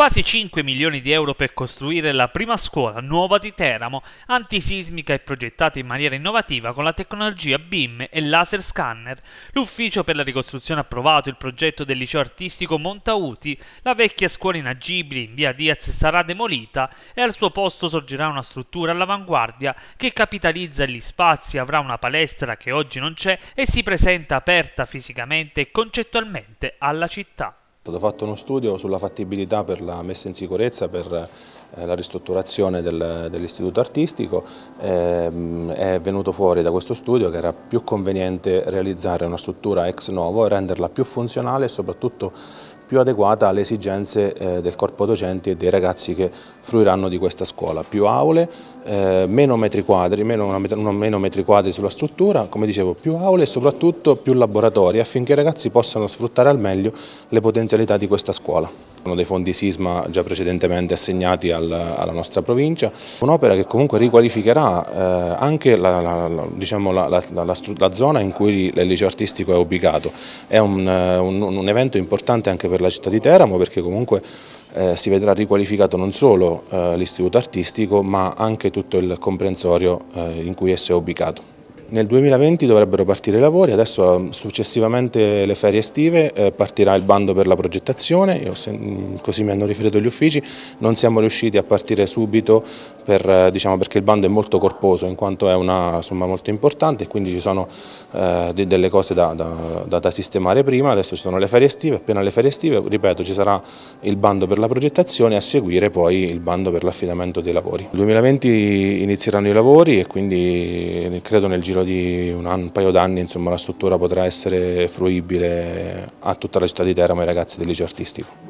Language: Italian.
Quasi 5 milioni di euro per costruire la prima scuola nuova di Teramo, antisismica e progettata in maniera innovativa con la tecnologia BIM e laser scanner. L'ufficio per la ricostruzione ha approvato il progetto del liceo artistico Montauti, la vecchia scuola inagibile in via Diaz sarà demolita e al suo posto sorgerà una struttura all'avanguardia che capitalizza gli spazi, avrà una palestra che oggi non c'è e si presenta aperta fisicamente e concettualmente alla città. È stato fatto uno studio sulla fattibilità per la messa in sicurezza per eh, la ristrutturazione del, dell'istituto artistico, ehm, è venuto fuori da questo studio che era più conveniente realizzare una struttura ex novo e renderla più funzionale e soprattutto più adeguata alle esigenze eh, del corpo docente e dei ragazzi che fruiranno di questa scuola. Più aule, eh, meno metri quadri, meno, meno metri quadri sulla struttura, come dicevo più aule e soprattutto più laboratori affinché i ragazzi possano sfruttare al meglio le potenzialità di questa scuola. Sono dei fondi sisma già precedentemente assegnati al, alla nostra provincia, un'opera che comunque riqualificherà eh, anche la, la, diciamo la, la, zona in cui il liceo artistico è ubicato. È un, eh, un, un evento importante anche per la città di Teramo perché comunque eh, si vedrà riqualificato non solo eh, l'istituto artistico ma anche tutto il comprensorio eh, in cui esso è ubicato. Nel 2020 dovrebbero partire i lavori, adesso eh, successivamente le ferie estive eh, partirà il bando per la progettazione, Io, mm, così mi hanno riferito gli uffici, non siamo riusciti a partire subito per, eh, diciamo, perché il bando è molto corposo in quanto è una somma molto importante e quindi ci sono eh, delle cose da, da, da, sistemare prima, adesso ci sono le ferie estive, appena le ferie estive ripeto ci sarà il bando per la progettazione a seguire poi il bando per l'affidamento dei lavori. Nel 2020 inizieranno i lavori e quindi credo nel giro nell'arco di un, anno, un paio d'anni la struttura potrà essere fruibile a tutta la città di Teramo e ai ragazzi del liceo artistico.